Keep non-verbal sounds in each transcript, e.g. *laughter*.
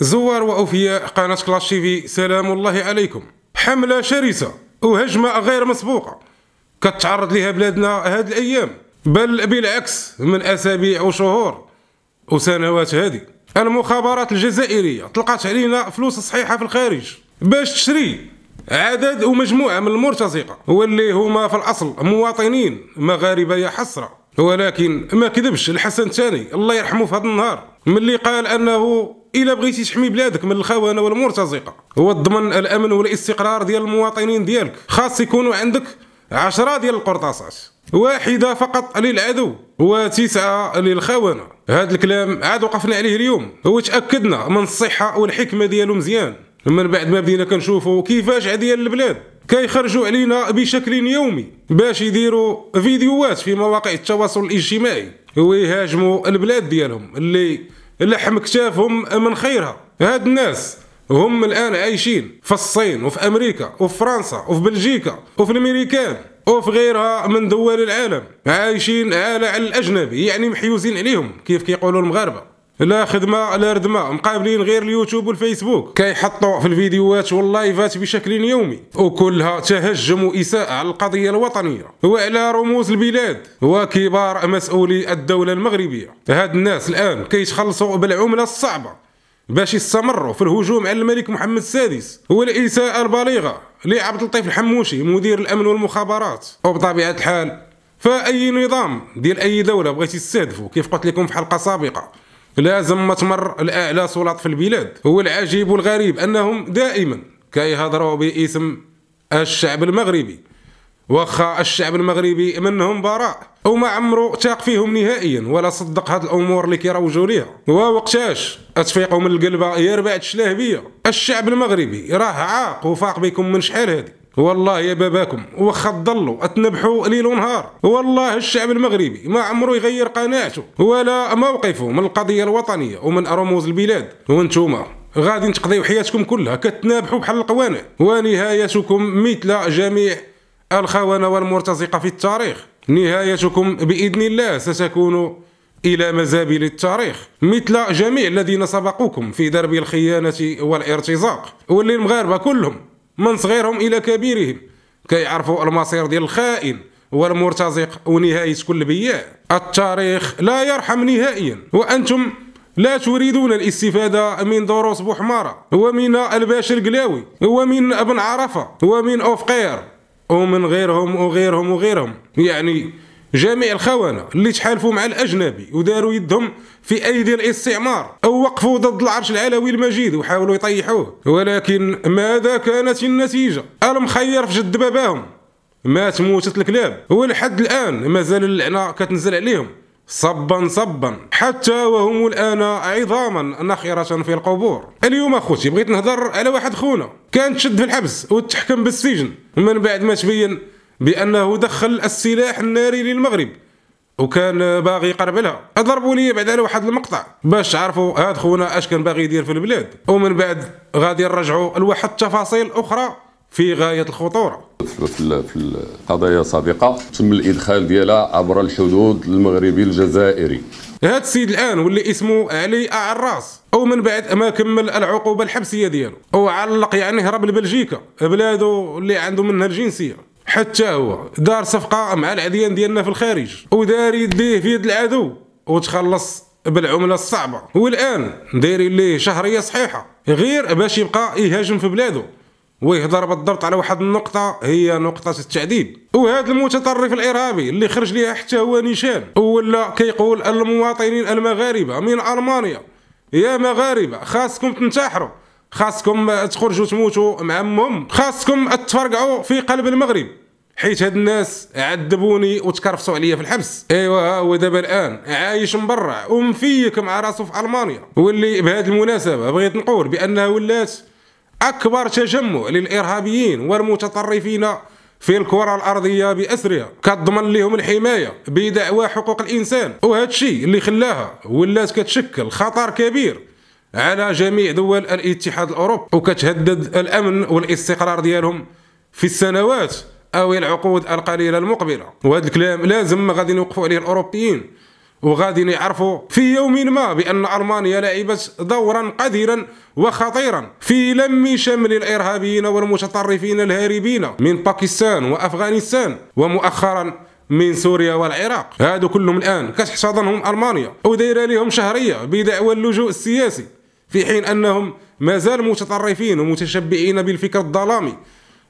زوار وأوفياء قناة كلاش تيفي سلام الله عليكم حملة شرسة وهجمة غير مسبوقة كتعرض لها بلادنا هاد الأيام بل بالعكس من أسابيع وشهور وسنوات هذه المخابرات الجزائرية طلقت علينا فلوس صحيحة في الخارج باش تشري عدد ومجموعة من المرتزقة واللي هما في الأصل مواطنين مغاربة يا حسرة ولكن ما كذبش الحسن الثاني الله يرحمه في هذا النهار ملي قال أنه الا بغيتي تحمي بلادك من الخونه والمرتزقه وتضمن الامن والاستقرار ديال المواطنين ديالك خاص يكونوا عندك عشرة ديال القرطاسات واحدة فقط للعدو وتسعة للخونة هذا الكلام عاد وقفنا عليه اليوم وتأكدنا من الصحة والحكمة ديالو مزيان من بعد ما بدينا كنشوفوا كيفاش ديال البلاد كيخرجوا علينا بشكل يومي باش يديروا فيديوهات في مواقع التواصل الاجتماعي ويهاجموا البلاد ديالهم اللي لحم كتافهم من خيرها هاد الناس هم الآن عايشين في الصين وفي أمريكا وفي فرنسا وفي بلجيكا وفي الأمريكان وفي غيرها من دول العالم عايشين على الأجنبي يعني محيوزين عليهم كيف كيقولوا المغاربة لا خدمه لا ردمه مقابلين غير اليوتيوب والفيسبوك كيحطوا في الفيديوهات واللايفات بشكل يومي وكلها تهجم واساءه على القضيه الوطنيه وعلى رموز البلاد وكبار مسؤولي الدوله المغربيه هاد الناس الان كيتخلصوا بالعمله الصعبه باش يستمروا في الهجوم على الملك محمد السادس والاساءه البالغه لعبد اللطيف الحموشي مدير الامن والمخابرات وبطبيعه الحال فاي نظام ديال اي دوله بغيتي تستهدفو كيف قلت لكم في حلقه سابقه لازم ما تمر الاعلى سلطات في البلاد هو العجيب والغريب انهم دائما كيهضروا باسم الشعب المغربي واخا الشعب المغربي منهم براء وما عمرو تاق فيهم نهائيا ولا صدق هاد الامور اللي كيروجوا ليها ووقتاش اتفيقوا من القلبه يا ربعه الشلاهبيه الشعب المغربي راه عاق وفاق بكم من شحال هادي والله يا باباكم واخا تضلوا تنبحوا ليل ونهار والله الشعب المغربي ما عمره يغير قناعته ولا موقفه من القضيه الوطنيه ومن رموز البلاد وانتوما غادي تقضيو حياتكم كلها كتنابحوا بحال القوانع ونهايتكم مثل جميع الخونه والمرتزقه في التاريخ نهايتكم باذن الله ستكون الى مزابل التاريخ مثل جميع الذين سبقوكم في درب الخيانه والارتزاق واللي المغاربه كلهم من صغيرهم إلى كبيرهم كيعرفوا المصير ديال الخائن والمرتزق ونهاية كل بياع التاريخ لا يرحم نهائيا وأنتم لا تريدون الاستفادة من دروس بوحمارة ومن الباشا القلاوي ومن ابن عرفة ومن أوفقير ومن غيرهم وغيرهم وغيرهم يعني جميع الخونة اللي تحالفوا مع الأجنبي وداروا يدهم في أيدي الاستعمار أو وقفوا ضد العرش العلوي المجيد وحاولوا يطيحوه ولكن ماذا كانت النتيجة؟ المخير في جد باباهم مات موتت الكلاب ولحد الآن مازال اللعنة كتنزل عليهم صبا صبا حتى وهم الآن عظاما نخرة في القبور اليوم أخوتي بغيت نهضر على واحد خونا كان تشد في الحبس وتحكم بالسجن ومن بعد ما تبين بانه دخل السلاح الناري للمغرب وكان باغي يقرب لها ضربوا لي بعد على واحد المقطع باش عرفوا هاد خونا اش كان باغي يدير في البلاد ومن بعد غادي نرجعوا لواحد التفاصيل اخرى في غايه الخطوره في في القضايا السابقه تم الادخال ديالها عبر الحدود المغربي الجزائري هاد السيد الان واللي اسمه علي اعراس او من بعد ما كمل العقوبه الحبسيه ديالو وعلق يعني هرب لبلجيكا بلادو اللي عنده منها الجنسيه حتى هو دار صفقه مع العديان ديالنا في الخارج ودار يديه في يد العدو وتخلص بالعمله الصعبه والان دايرين ليه شهريه صحيحه غير باش يبقى يهاجم في بلاده ويهضر بالضبط على واحد النقطة هي نقطة التعذيب وهذا المتطرف الإرهابي اللي خرج ليها حتى هو نيشان ولا كيقول المواطنين المغاربة من ألمانيا يا مغاربة خاصكم تنتحروا خاصكم تخرجوا تموتوا مع امهم خاصكم تفرقعوا في قلب المغرب حيت هاد الناس عذبوني وتكرفصوا عليا في الحبس ايوا ها هو دابا الان عايش مبرع ومفيك مع راسو في المانيا واللي بهذه المناسبه بغيت نقول بانها ولات اكبر تجمع للارهابيين والمتطرفين في الكرة الأرضية بأسرها كتضمن لهم الحماية بدعوى حقوق الإنسان وهذا الشيء اللي خلاها ولات كتشكل خطر كبير على جميع دول الاتحاد الأوروبي وكتهدد الأمن والاستقرار ديالهم في السنوات او العقود القليله المقبله وهذا الكلام لازم غادي نوقفوا عليه الاوروبيين وغادي يعرفوا في يوم ما بان المانيا لعبت دورا قذرا وخطيرا في لم شمل الارهابيين والمتطرفين الهاربين من باكستان وافغانستان ومؤخرا من سوريا والعراق هادو كلهم الان كتحتضنهم المانيا ودايره لهم شهريه بدعوى اللجوء السياسي في حين انهم مازال متطرفين ومتشبعين بالفكر الظلامي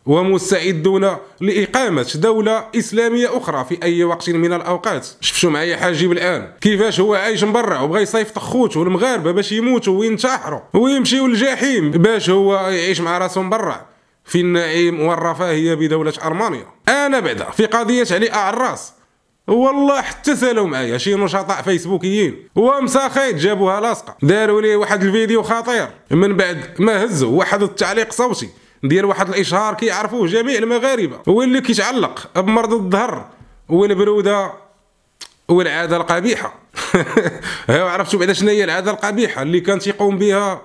ومستعدون لإقامة دولة إسلامية أخرى في أي وقت من الأوقات شفتوا معايا حاجب الآن كيفاش هو عايش برا وبغى يصيفط خوته المغاربة باش يموتوا وينتحروا ويمشيوا للجحيم باش هو يعيش مع راسه برا في النعيم والرفاهية بدولة ألمانيا أنا بعدا في قضية علي أعراس والله حتى سالوا معايا شي نشطاء فيسبوكيين ومساخيت جابوها لاصقه داروا لي واحد الفيديو خطير من بعد ما هزوا واحد التعليق صوتي ندير واحد الاشهار كيعرفوه جميع المغاربه هو اللي كيتعلق بمرض الظهر والبروده والعاده القبيحه *laughs* عرفتوا بعدا شنو هي العاده القبيحه اللي كان يقوم بها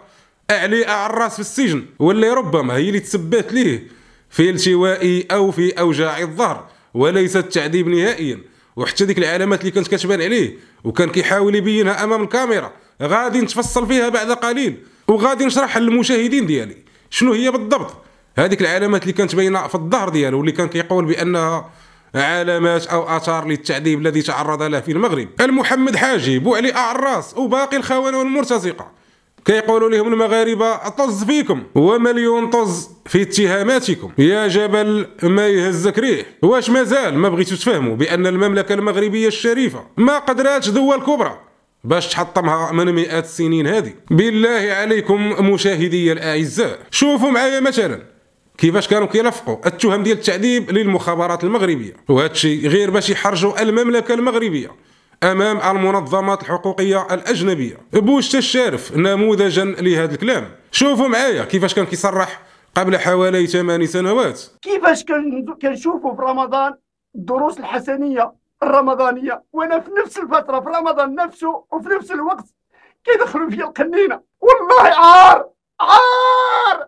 اعلي اعراس في السجن واللي ربما هي اللي تسبت ليه في التواء او في اوجاع الظهر وليس التعذيب نهائيا وحتى ديك العلامات اللي كانت كتبان عليه وكان كيحاول يبينها امام الكاميرا غادي نتفصل فيها بعد قليل وغادي نشرحها للمشاهدين ديالي شنو هي بالضبط هذيك العلامات اللي كانت باينه في الظهر ديالو واللي كان كيقول بانها علامات او اثار للتعذيب الذي تعرض له في المغرب المحمد حاجي بوعلي اعراس وباقي الخونه والمرتزقه كيقولوا لهم المغاربه طز فيكم ومليون طز في اتهاماتكم يا جبل ما يهزك ريح واش مازال ما بغيتو تفهموا بان المملكه المغربيه الشريفه ما قدراتش دول كبرى باش تحطمها من مئات السنين هذه بالله عليكم مشاهدي الاعزاء شوفوا معايا مثلا كيفاش كانوا كيلفقوا التهم ديال التعذيب للمخابرات المغربيه وهذا الشيء غير باش يحرجوا المملكه المغربيه امام المنظمات الحقوقيه الاجنبيه بوشتا الشارف نموذجا لهذا الكلام شوفوا معايا كيفاش كان كيصرح قبل حوالي 8 سنوات كيفاش كنشوفوا في رمضان الدروس الحسنيه الرمضانيه وانا في نفس الفتره في رمضان نفسه وفي نفس الوقت كيدخلوا فيا القنينه والله عار عار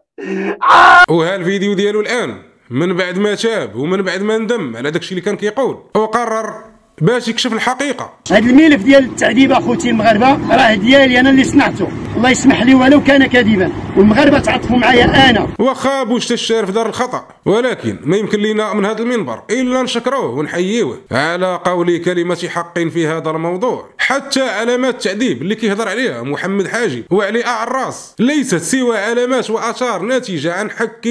عار وها الفيديو ديالو الان من بعد ما تاب ومن بعد ما ندم على داكشي اللي كان كيقول وقرر باش يكشف الحقيقه هذا الملف ديال التعذيب اخوتي المغاربه راه ديالي انا اللي صنعته الله يسمح لي ولو كان كاذبا والمغاربه تعاطفوا معايا انا واخا بوش الشارف دار الخطا ولكن ما يمكن لينا من هذا المنبر الا نشكروه ونحييوه على قول كلمه حق في هذا الموضوع حتى علامات التعذيب اللي كيهضر عليها محمد حاجي وعلي الراس ليست سوى علامات واثار ناتجه عن حك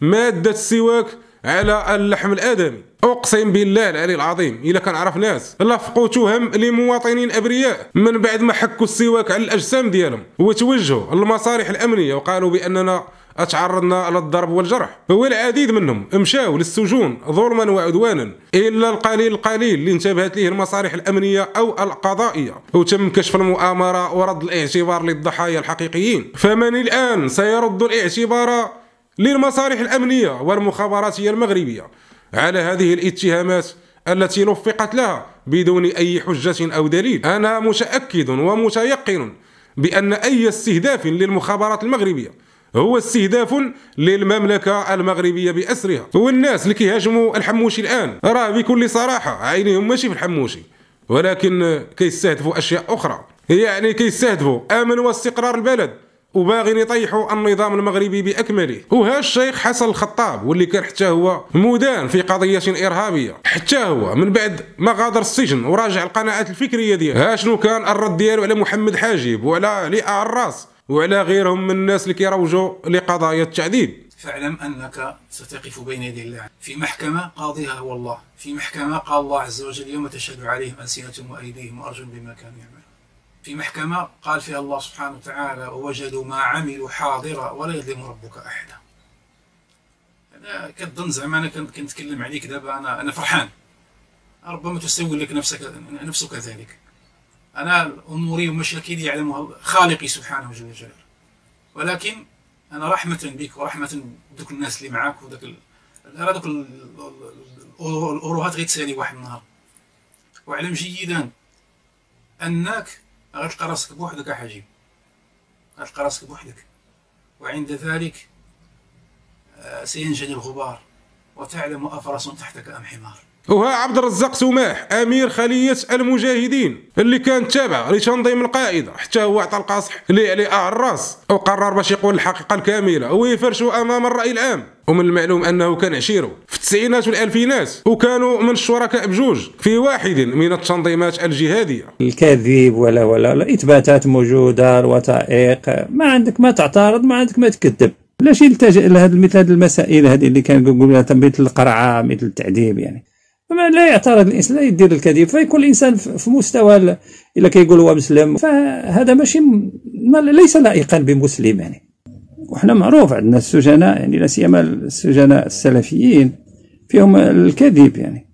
ماده السواك على اللحم الادمي اقسم بالله العلي العظيم الا كان عرف ناس لفقوا تهم لمواطنين ابرياء من بعد ما حكوا السواك على الاجسام ديالهم وتوجهوا للمصالح الامنيه وقالوا باننا تعرضنا للضرب والجرح والعديد منهم مشاو للسجون ظلما وعدوانا الا القليل القليل اللي انتبهت ليه المصالح الامنيه او القضائيه وتم كشف المؤامره ورد الاعتبار للضحايا الحقيقيين فمن الان سيرد الاعتبار للمصالح الأمنية والمخابراتية المغربية على هذه الاتهامات التي لفقت لها بدون أي حجة أو دليل أنا متأكد ومتيقن بأن أي استهداف للمخابرات المغربية هو استهداف للمملكة المغربية بأسرها والناس اللي كيهاجموا الحموشي الآن راه بكل صراحة عينيهم ماشي في الحموشي ولكن كيستهدفوا أشياء أخرى يعني كيستهدفوا أمن واستقرار البلد وباغين يطيحوا النظام المغربي باكمله وها الشيخ حسن الخطاب واللي كان حتى هو مدان في قضيه ارهابيه حتى هو من بعد ما غادر السجن وراجع القناعات الفكريه ديالو ها شنو كان الرد ديالو على محمد حاجب وعلى لي الراس وعلى غيرهم من الناس اللي كيروجوا لقضايا التعذيب فاعلم انك ستقف بين يدي الله في محكمه قاضيها هو الله في محكمه قال الله عز وجل يوم تشهد عليهم السنتهم وايديهم وارجلهم بما كانوا يعملون في محكمة قال فيها الله سبحانه وتعالى ووجدوا ما عملوا حاضرا ولا يظلم ربك أحدا أنا كنظن زعما أنا كنتكلم عليك دابا أنا أنا فرحان ربما تسول لك نفسك نفسك ذلك أنا أموري ومشاكلي يعلمها خالقي سبحانه جل جلاله ولكن أنا رحمة بك ورحمة بدوك الناس اللي معاك وداك هذوك راه غيتسالي واحد النهار واعلم جيدا أنك غتلقى راسك بوحدك حاجي غتلقى راسك بوحدك وعند ذلك آه، سينجلي الغبار وتعلم أفرس تحتك أم حمار وها عبد الرزاق سماح امير خليه المجاهدين اللي كان تابع لتنظيم القاعده حتى هو عطى القاصح لي على الراس وقرر باش يقول الحقيقه الكامله ويفرشوا امام الراي العام ومن المعلوم انه كان عشيره في التسعينات والالفينات وكانوا من الشركاء بجوج في واحد من التنظيمات الجهاديه الكذب ولا ولا لا اثباتات موجوده الوثائق ما عندك ما تعترض ما عندك ما تكذب علاش يلتجئ لهذا مثل هذه المسائل هذه اللي كان لها مثل القرعه مثل التعذيب يعني فما لا يعترض الانسان لا يدير الكذب فيكون الانسان في مستوى الا كيقول هو مسلم فهذا ماشي ليس لائقا بمسلم يعني وحنا معروف عندنا السجناء يعني لا سيما السجناء السلفيين فيهم الكذب يعني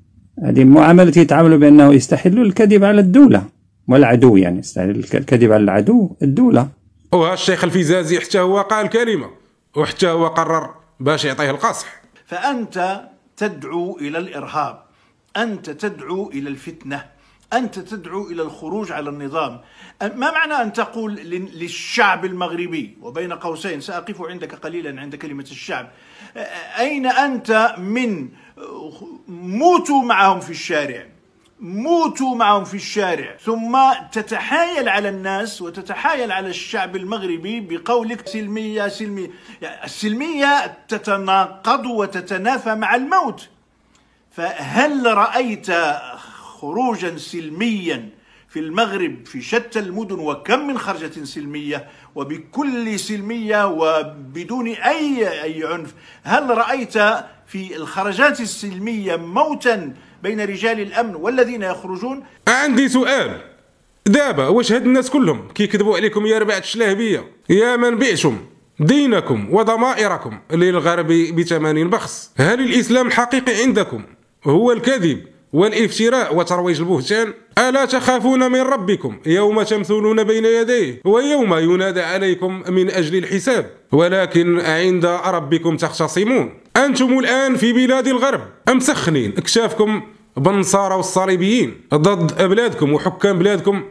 هذه المعاملة يتعاملوا بأنه يستحلوا الكذب على الدولة والعدو يعني يستحل الكذب على العدو الدولة وها الشيخ الفيزازي حتى هو قال كلمة وحتى هو قرر باش يعطيه القصح فأنت تدعو إلى الإرهاب أنت تدعو إلى الفتنة أنت تدعو إلى الخروج على النظام ما معنى أن تقول للشعب المغربي وبين قوسين سأقف عندك قليلا عند كلمة الشعب أين أنت من موتوا معهم في الشارع موتوا معهم في الشارع ثم تتحايل على الناس وتتحايل على الشعب المغربي بقولك سلمية سلمية يعني السلمية تتناقض وتتنافى مع الموت فهل رأيت خروجا سلميا في المغرب في شتى المدن وكم من خرجة سلمية وبكل سلمية وبدون أي أي عنف هل رأيت في الخرجات السلمية موتا بين رجال الأمن والذين يخرجون عندي سؤال دابا واش هاد الناس كلهم كيكذبوا عليكم يا ربعة الشلاهبية يا من بعتم دينكم وضمائركم للغرب بثمان بخس هل الإسلام الحقيقي عندكم هو الكذب والافتراء وترويج البهتان ألا تخافون من ربكم يوم تمثلون بين يديه ويوم ينادى عليكم من أجل الحساب ولكن عند ربكم تختصمون أنتم الآن في بلاد الغرب سخنين اكشافكم بالنصارى والصليبيين ضد بلادكم وحكام بلادكم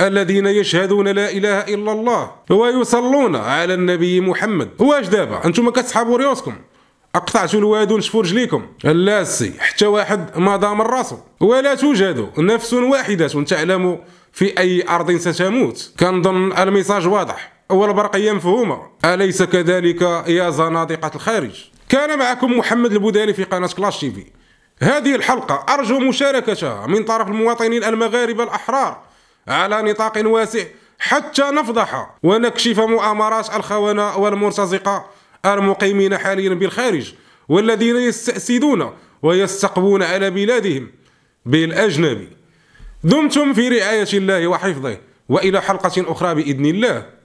الذين يشهدون لا اله الا الله ويصلون على النبي محمد واش دابا انتم كتسحبوا ريوسكم اقطعتوا الواد ونشفوا رجليكم لا السي حتى واحد ما دام راسو ولا توجد نفس واحده تعلم في اي ارض ستموت كنظن الميساج واضح والبرقيه مفهومه اليس كذلك يا زنادقه الخارج كان معكم محمد البودالي في قناه كلاش تيفي هذه الحلقه ارجو مشاركتها من طرف المواطنين المغاربه الاحرار على نطاق واسع حتى نفضح ونكشف مؤامرات الخونه والمرتزقه المقيمين حاليا بالخارج والذين يستأسدون ويستقبون على بلادهم بالأجنبي دمتم في رعاية الله وحفظه وإلى حلقة أخرى بإذن الله